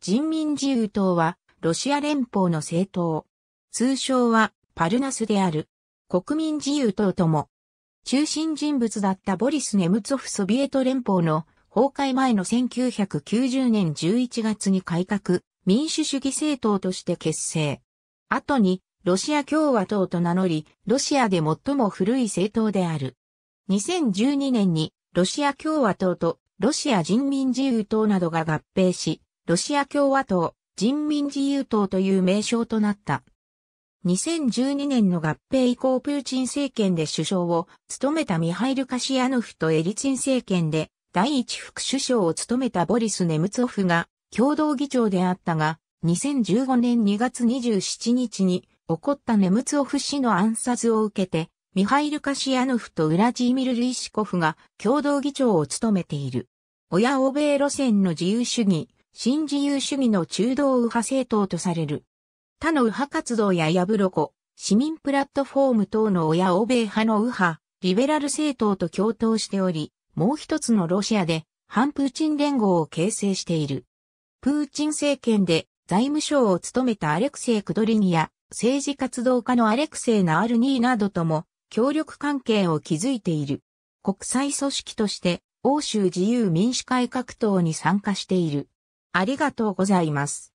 人民自由党は、ロシア連邦の政党。通称は、パルナスである。国民自由党とも。中心人物だったボリス・ネムツォフソビエト連邦の崩壊前の1990年11月に改革、民主主義政党として結成。後に、ロシア共和党と名乗り、ロシアで最も古い政党である。2012年に、ロシア共和党とロシア人民自由党などが合併し、ロシア共和党、人民自由党という名称となった。2012年の合併以降プーチン政権で首相を務めたミハイル・カシアノフとエリツィン政権で第一副首相を務めたボリス・ネムツオフが共同議長であったが、2015年2月27日に起こったネムツオフ氏の暗殺を受けて、ミハイル・カシアノフとウラジーミル・ルイシコフが共同議長を務めている。親欧米路線の自由主義、新自由主義の中道右派政党とされる。他の右派活動やヤブロコ、市民プラットフォーム等の親欧米派の右派、リベラル政党と共闘しており、もう一つのロシアで反プーチン連合を形成している。プーチン政権で財務省を務めたアレクセイ・クドリニや政治活動家のアレクセイ・ナールニーなどとも協力関係を築いている。国際組織として欧州自由民主改革党に参加している。ありがとうございます。